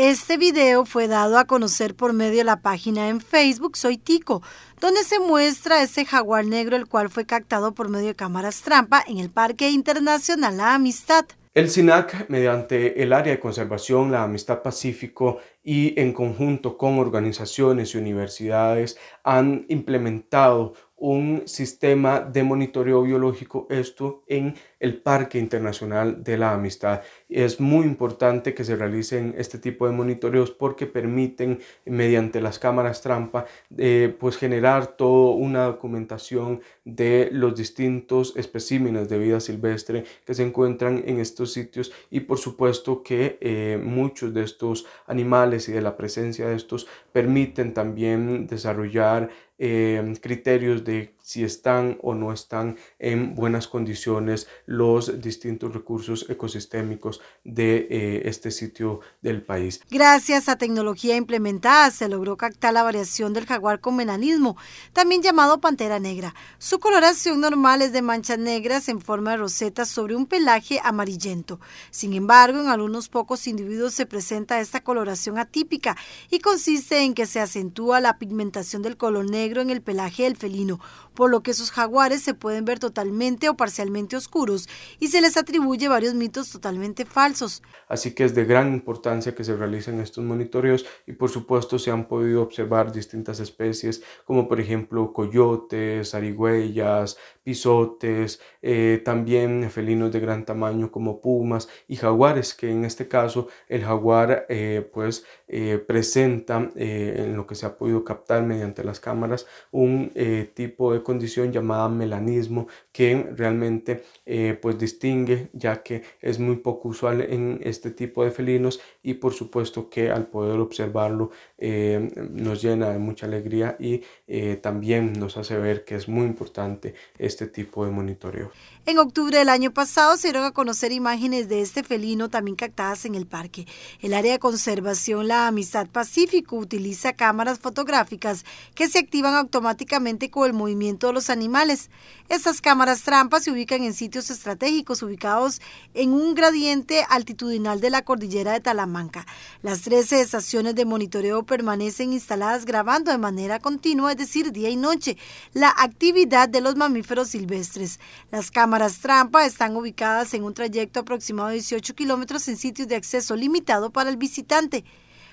Este video fue dado a conocer por medio de la página en Facebook Soy Tico, donde se muestra ese jaguar negro el cual fue captado por medio de cámaras trampa en el Parque Internacional La Amistad. El SINAC, mediante el Área de Conservación, la Amistad Pacífico y en conjunto con organizaciones y universidades, han implementado un sistema de monitoreo biológico, esto en el Parque Internacional de la Amistad. Es muy importante que se realicen este tipo de monitoreos porque permiten, mediante las cámaras trampa, eh, pues generar toda una documentación de los distintos especímenes de vida silvestre que se encuentran en estos sitios y por supuesto que eh, muchos de estos animales y de la presencia de estos permiten también desarrollar Em, criterios de si están o no están en buenas condiciones los distintos recursos ecosistémicos de eh, este sitio del país. Gracias a tecnología implementada se logró captar la variación del jaguar con menanismo, también llamado pantera negra. Su coloración normal es de manchas negras en forma de roseta sobre un pelaje amarillento. Sin embargo, en algunos pocos individuos se presenta esta coloración atípica y consiste en que se acentúa la pigmentación del color negro en el pelaje del felino, por lo que esos jaguares se pueden ver totalmente o parcialmente oscuros y se les atribuye varios mitos totalmente falsos. Así que es de gran importancia que se realicen estos monitoreos y por supuesto se han podido observar distintas especies como por ejemplo coyotes, arigüeyas, pisotes, eh, también felinos de gran tamaño como pumas y jaguares que en este caso el jaguar eh, pues eh, presenta en lo que se ha podido captar mediante las cámaras un tipo de condición llamada melanismo que realmente eh, pues distingue ya que es muy poco usual en este tipo de felinos y por supuesto que al poder observarlo eh, nos llena de mucha alegría y eh, también nos hace ver que es muy importante este tipo de monitoreo. En octubre del año pasado se dieron a conocer imágenes de este felino también captadas en el parque. El área de conservación La Amistad Pacífico utiliza cámaras fotográficas que se activan automáticamente con el movimiento todos los animales. Estas cámaras trampa se ubican en sitios estratégicos ubicados en un gradiente altitudinal de la cordillera de Talamanca. Las 13 estaciones de monitoreo permanecen instaladas grabando de manera continua, es decir, día y noche, la actividad de los mamíferos silvestres. Las cámaras trampa están ubicadas en un trayecto aproximado de 18 kilómetros en sitios de acceso limitado para el visitante.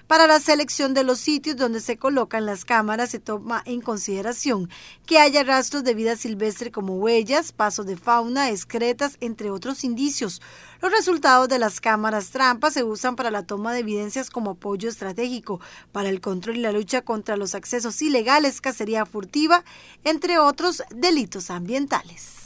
Para la selección de los sitios donde se colocan las cámaras se toma en consideración que haya rastros de vida silvestre como huellas, pasos de fauna, excretas, entre otros indicios. Los resultados de las cámaras trampas se usan para la toma de evidencias como apoyo estratégico, para el control y la lucha contra los accesos ilegales, cacería furtiva, entre otros delitos ambientales.